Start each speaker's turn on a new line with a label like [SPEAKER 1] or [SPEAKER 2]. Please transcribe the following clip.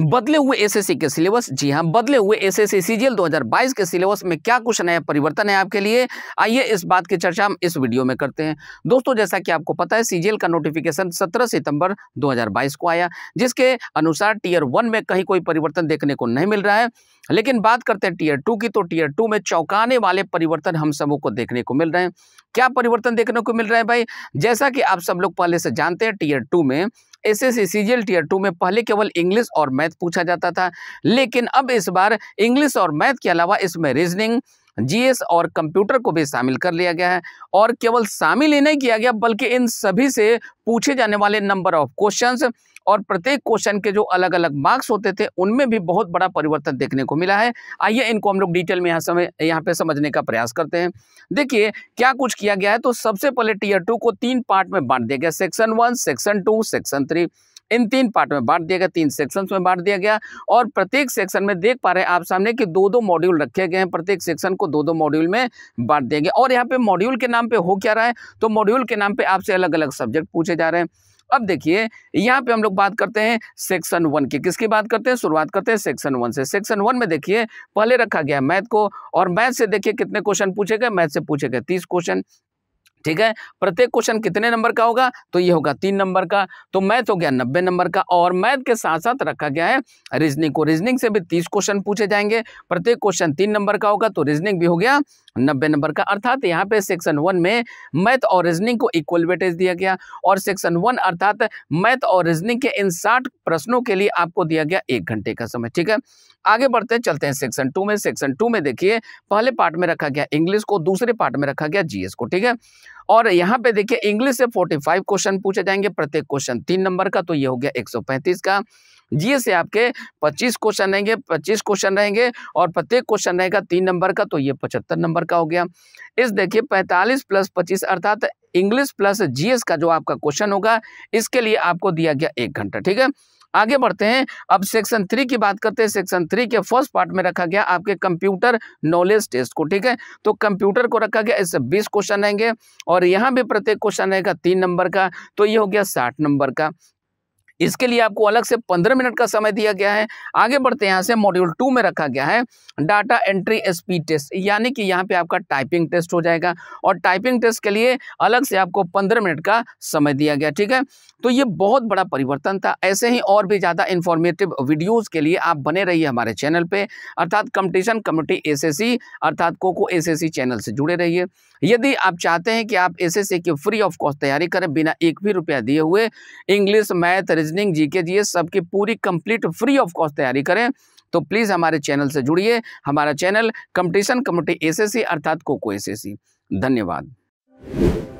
[SPEAKER 1] बदले हुए एसएससी के सिलेबस जी हाँ बदले हुए एसएससी सीजीएल 2022 के सिलेबस में क्या कुछ नया परिवर्तन है आपके लिए आइए इस बात की चर्चा हम इस वीडियो में करते हैं दोस्तों जैसा कि आपको पता है सीजीएल का नोटिफिकेशन 17 सितंबर 2022 को आया जिसके अनुसार टीयर वन में कहीं कोई परिवर्तन देखने को नहीं मिल रहा है लेकिन बात करते हैं टीयर टू की तो टीयर टू में चौंकाने वाले परिवर्तन हम सबों को देखने को मिल रहे हैं क्या परिवर्तन देखने को मिल रहे हैं भाई जैसा कि आप सब लोग पहले से जानते हैं टीयर टू में S S C tier two में पहले केवल इंग्लिश और मैथ पूछा जाता था लेकिन अब इस बार इंग्लिश और मैथ के अलावा इसमें रीजनिंग जीएस और कंप्यूटर को भी शामिल कर लिया गया है और केवल शामिल ही नहीं किया गया बल्कि इन सभी से पूछे जाने वाले नंबर ऑफ क्वेश्चंस और प्रत्येक क्वेश्चन के जो अलग अलग मार्क्स होते थे उनमें भी बहुत बड़ा परिवर्तन देखने को मिला है आइए इनको हम लोग डिटेल में यहाँ समय यहाँ पे समझने का प्रयास करते हैं देखिए क्या कुछ किया गया है तो सबसे पहले टीयर टू को तीन पार्ट में बांट दिया गया section one section two section three इन तीन पार्ट में बांट दिया गया तीन सेक्शन में बांट दिया गया और प्रत्येक सेक्शन में देख पा रहे हैं आप सामने कि दो दो मॉड्यूल रखे गए हैं प्रत्येक सेक्शन को दो दो मॉड्यूल में बांट दिया गया और यहाँ पे मॉड्यूल के नाम पे हो क्या रहा है तो मॉड्यूल के नाम पे आपसे अलग अलग सब्जेक्ट पूछे जा रहे हैं अब देखिए यहाँ पे हम लोग बात करते हैं सेक्शन वन की किसकी बात करते हैं शुरुआत करते हैं सेक्शन वन से सेक्शन वन में देखिए पहले रखा गया मैथ को और मैथ से देखिए कितने क्वेश्चन पूछे गए मैथ से पूछे गए तीस क्वेश्चन ठीक है प्रत्येक क्वेश्चन कितने नंबर का होगा तो ये होगा तीन नंबर का तो मैथ हो गया नब्बे नंबर का और मैथ के साथ साथ रखा गया है रीजनिंग को रीजनिंग से भी तीस क्वेश्चन पूछे जाएंगे प्रत्येक क्वेश्चन तीन नंबर का होगा तो रीजनिंग भी हो गया नब्बे नंबर का अर्थात यहाँ पे सेक्शन वन में मैथ और रीजनिंग को इक्वल वेटेज दिया गया और सेक्शन वन अर्थात मैथ और रीजनिंग के इन साठ प्रश्नों के लिए आपको दिया गया एक घंटे का समय ठीक है आगे बढ़ते हैं चलते हैं सेक्शन टू में सेक्शन टू में देखिए पहले पार्ट में रखा गया इंग्लिश को दूसरे पार्ट में रखा गया जीएस को ठीक है और यहाँ पे देखिए इंग्लिश से 45 क्वेश्चन पूछे जाएंगे प्रत्येक क्वेश्चन तीन नंबर का तो ये हो गया 135 का जी से आपके 25 क्वेश्चन रहेंगे 25 क्वेश्चन रहेंगे और प्रत्येक क्वेश्चन रहेगा तीन नंबर का तो ये 75 नंबर का हो गया इस देखिए 45 प्लस 25 अर्थात इंग्लिश प्लस जीएस का जो आपका क्वेश्चन होगा इसके लिए आपको दिया गया एक घंटा ठीक है आगे बढ़ते हैं अब सेक्शन थ्री की बात करते हैं सेक्शन थ्री के फर्स्ट पार्ट में रखा गया आपके कंप्यूटर नॉलेज टेस्ट को ठीक है तो कंप्यूटर को रखा गया इससे बीस क्वेश्चन आएंगे और यहाँ भी प्रत्येक क्वेश्चन आएगा तीन नंबर का तो ये हो गया साठ नंबर का इसके लिए आपको अलग से पंद्रह मिनट का समय दिया गया है आगे बढ़ते हैं यहाँ से मॉड्यूल टू में रखा गया है डाटा एंट्री स्पीड टेस्ट यानी कि यहाँ पे आपका टाइपिंग टेस्ट हो जाएगा और टाइपिंग टेस्ट के लिए अलग से आपको पंद्रह मिनट का समय दिया गया ठीक है तो ये बहुत बड़ा परिवर्तन था ऐसे ही और भी ज़्यादा इन्फॉर्मेटिव वीडियोज़ के लिए आप बने रहिए हमारे चैनल पर अर्थात कम्पटिशन कमेटी एसएससी अर्थात कोको एसएससी चैनल से जुड़े रहिए यदि आप चाहते हैं कि आप एस की फ्री ऑफ कॉस्ट तैयारी करें बिना एक भी रुपया दिए हुए इंग्लिश मैथ रीजनिंग जी के जी सबकी पूरी कंप्लीट फ्री ऑफ कॉस्ट तैयारी करें तो प्लीज़ हमारे चैनल से जुड़िए हमारा चैनल कंपटीशन कमेटी एसएससी अर्थात कोको एसएससी धन्यवाद